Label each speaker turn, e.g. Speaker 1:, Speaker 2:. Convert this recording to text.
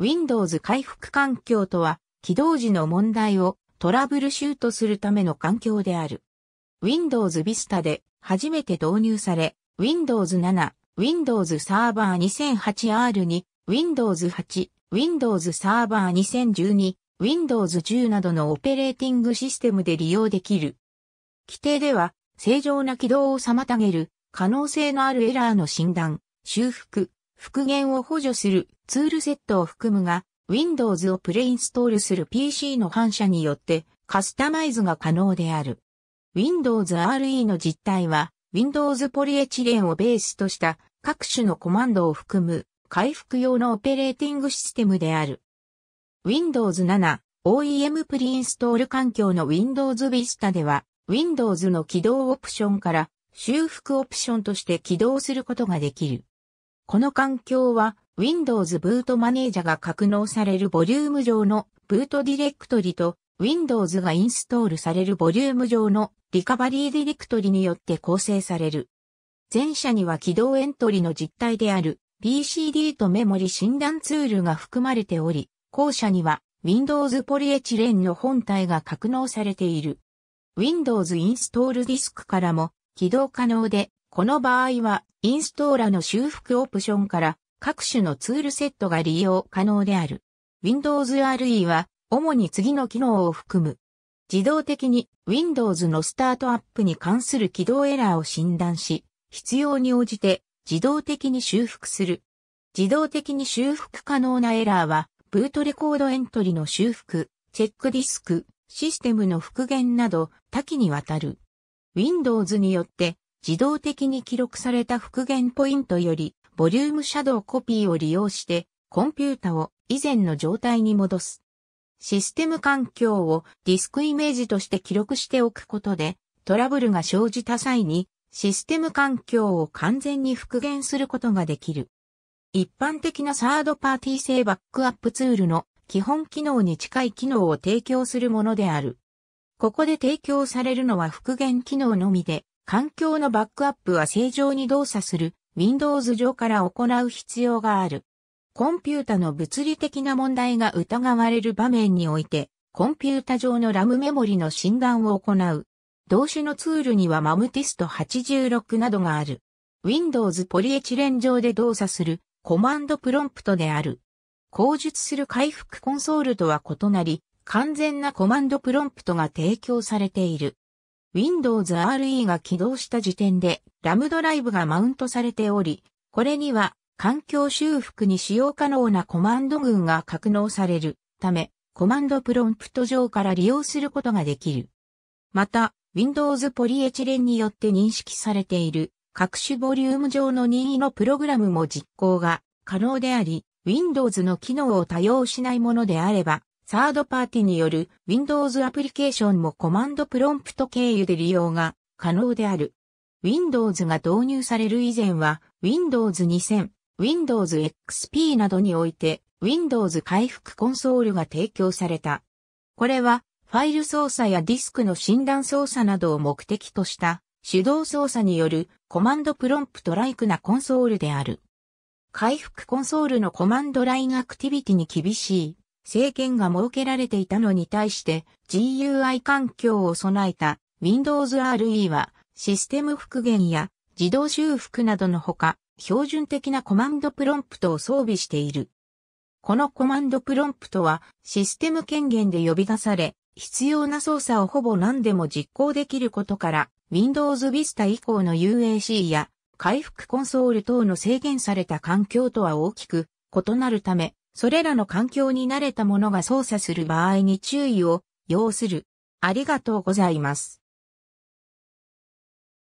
Speaker 1: Windows 回復環境とは、起動時の問題をトラブルシュートするための環境である。Windows Vista で初めて導入され、Windows 7、Windows Server 2008R に、Windows 8、Windows Server 2012、Windows 10などのオペレーティングシステムで利用できる。規定では、正常な起動を妨げる可能性のあるエラーの診断、修復、復元を補助するツールセットを含むが、Windows をプレインストールする PC の反射によってカスタマイズが可能である。Windows RE の実態は、Windows ポリエチレンをベースとした各種のコマンドを含む回復用のオペレーティングシステムである。Windows 7 OEM プリインストール環境の Windows Vista では、Windows の起動オプションから修復オプションとして起動することができる。この環境は Windows ブートマネージャが格納されるボリューム上のブートディレクトリと Windows がインストールされるボリューム上のリカバリーディレクトリによって構成される。前者には起動エントリの実態である PCD とメモリ診断ツールが含まれており、後者には Windows ポリエチレンの本体が格納されている。Windows インストールディスクからも起動可能でこの場合は、インストーラの修復オプションから各種のツールセットが利用可能である。Windows RE は、主に次の機能を含む。自動的に Windows のスタートアップに関する起動エラーを診断し、必要に応じて自動的に修復する。自動的に修復可能なエラーは、ブートレコードエントリの修復、チェックディスク、システムの復元など多岐にわたる。Windows によって自動的に記録された復元ポイントより、ボリュームシャドウコピーを利用して、コンピュータを以前の状態に戻す。システム環境をディスクイメージとして記録しておくことで、トラブルが生じた際に、システム環境を完全に復元することができる。一般的なサードパーティー製バックアップツールの基本機能に近い機能を提供するものである。ここで提供されるのは復元機能のみで、環境のバックアップは正常に動作する Windows 上から行う必要がある。コンピュータの物理的な問題が疑われる場面において、コンピュータ上のラムメモリの診断を行う。同種のツールにはマムテスト86などがある。Windows ポリエチレン上で動作するコマンドプロンプトである。口述する回復コンソールとは異なり、完全なコマンドプロンプトが提供されている。Windows RE が起動した時点で、ラムドライブがマウントされており、これには、環境修復に使用可能なコマンド群が格納されるため、コマンドプロンプト上から利用することができる。また、Windows ポリエチレンによって認識されている各種ボリューム上の任意のプログラムも実行が可能であり、Windows の機能を多用しないものであれば、サードパーティによる Windows アプリケーションもコマンドプロンプト経由で利用が可能である。Windows が導入される以前は Windows 2000、Windows XP などにおいて Windows 回復コンソールが提供された。これはファイル操作やディスクの診断操作などを目的とした手動操作によるコマンドプロンプトライクなコンソールである。回復コンソールのコマンドラインアクティビティに厳しい制限が設けられていたのに対して GUI 環境を備えた Windows RE はシステム復元や自動修復などのほか標準的なコマンドプロンプトを装備している。このコマンドプロンプトはシステム権限で呼び出され必要な操作をほぼ何でも実行できることから Windows Vista 以降の UAC や回復コンソール等の制限された環境とは大きく異なるためそれらの環境に慣れた者が操作する場合に注意を要する。ありがとうございます。